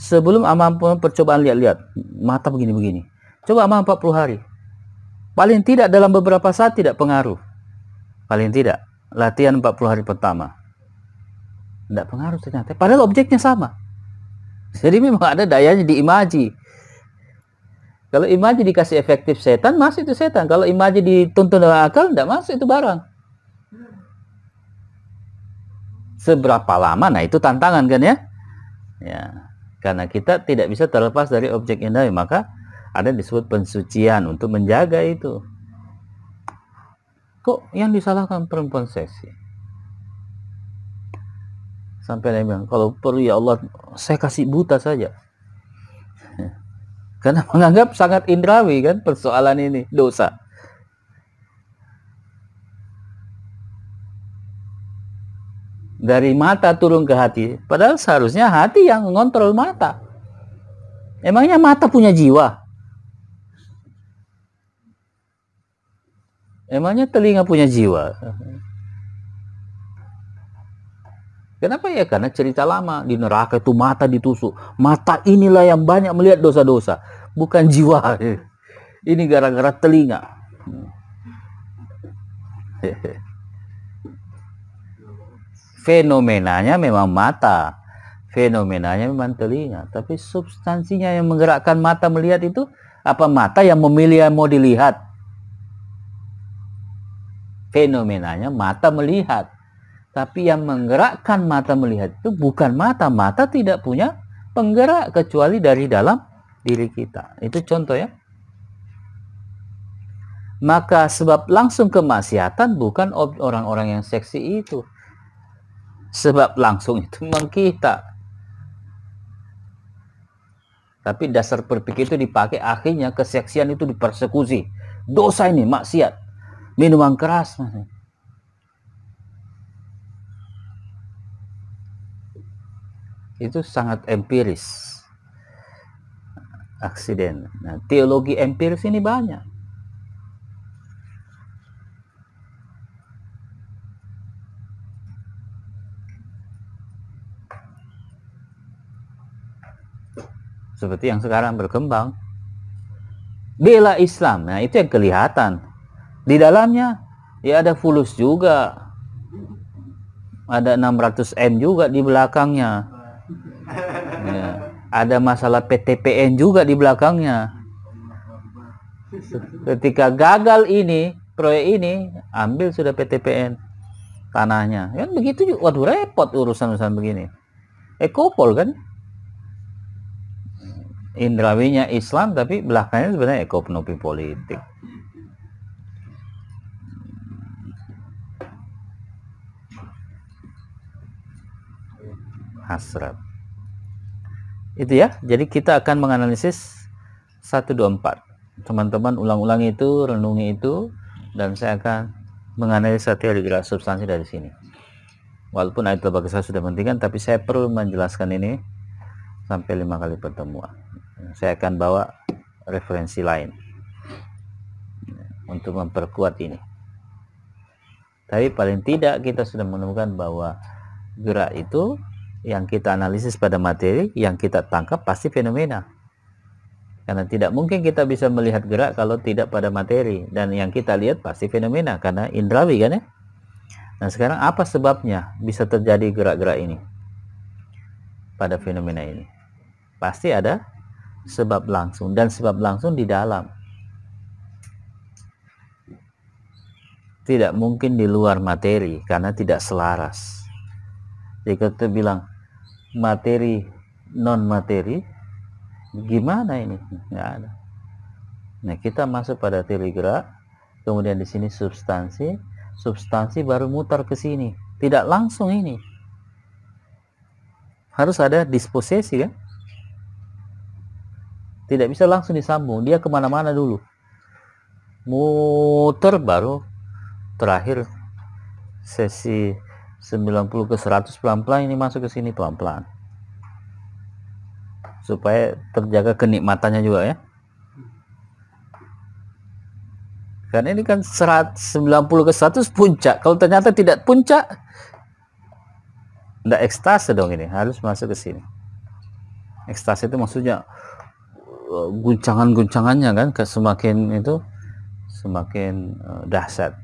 sebelum pun percobaan lihat-lihat mata begini-begini coba aman 40 hari paling tidak dalam beberapa saat tidak pengaruh paling tidak latihan 40 hari pertama tidak pengaruh ternyata padahal objeknya sama jadi memang ada dayanya di imaji kalau imaji dikasih efektif setan masih itu setan kalau imaji dituntun dengan akal tidak masuk itu barang seberapa lama nah itu tantangan kan ya ya karena kita tidak bisa terlepas dari objek indah maka ada yang disebut pensucian untuk menjaga itu kok yang disalahkan perempuan seksi sampai dia bilang kalau perlu ya Allah saya kasih buta saja [LAUGHS] karena menganggap sangat indrawi kan persoalan ini dosa dari mata turun ke hati. Padahal seharusnya hati yang mengontrol mata. Emangnya mata punya jiwa? Emangnya telinga punya jiwa? Kenapa ya? Karena cerita lama di neraka itu mata ditusuk. Mata inilah yang banyak melihat dosa-dosa, bukan jiwa. Ini gara-gara telinga. [LAUGHS] fenomenanya memang mata fenomenanya memang telinga tapi substansinya yang menggerakkan mata melihat itu apa mata yang memilih yang mau dilihat fenomenanya mata melihat tapi yang menggerakkan mata melihat itu bukan mata mata tidak punya penggerak kecuali dari dalam diri kita itu contoh ya maka sebab langsung kemaksiatan bukan orang-orang yang seksi itu sebab langsung itu memang kita tapi dasar berpikir itu dipakai akhirnya keseksian itu dipersekusi dosa ini maksiat minuman keras itu sangat empiris aksiden nah teologi empiris ini banyak seperti yang sekarang berkembang. Bela Islam, nah itu yang kelihatan. Di dalamnya ya ada fulus juga. Ada 600 M juga di belakangnya. Ya. Ada masalah PTPN juga di belakangnya. Ketika gagal ini, proyek ini, ambil sudah PTPN tanahnya. Kan begitu juga. Waduh repot urusan-urusan begini. Ekopol eh, kan? indrawinya Islam tapi belakangnya sebenarnya ekonomi politik hasrat itu ya jadi kita akan menganalisis 124 teman-teman ulang-ulang itu renungi itu dan saya akan menganalisa teori gerak substansi dari sini walaupun ayat lembaga saya sudah pentingkan tapi saya perlu menjelaskan ini sampai lima kali pertemuan saya akan bawa referensi lain untuk memperkuat ini tapi paling tidak kita sudah menemukan bahwa gerak itu yang kita analisis pada materi yang kita tangkap pasti fenomena karena tidak mungkin kita bisa melihat gerak kalau tidak pada materi dan yang kita lihat pasti fenomena karena indrawi kan ya nah sekarang apa sebabnya bisa terjadi gerak-gerak ini pada fenomena ini pasti ada sebab langsung dan sebab langsung di dalam tidak mungkin di luar materi karena tidak selaras jika kita bilang materi non materi gimana ini nggak ada nah kita masuk pada teori gerak kemudian di sini substansi substansi baru mutar ke sini tidak langsung ini harus ada disposisi kan ya? tidak bisa langsung disambung dia kemana-mana dulu muter baru terakhir sesi 90 ke 100 pelan-pelan ini masuk ke sini pelan-pelan supaya terjaga kenikmatannya juga ya karena ini kan 90 ke 100 puncak kalau ternyata tidak puncak tidak ekstase dong ini harus masuk ke sini ekstase itu maksudnya Eh, guncangan-guncangannya kan semakin itu semakin uh, dahsyat.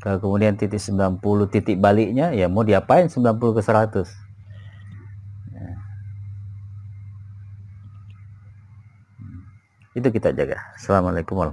Kalau kemudian titik 90 titik baliknya ya mau diapain 90 ke 100? Ya. Hmm. Itu kita jaga. Assalamualaikum warahmatullahi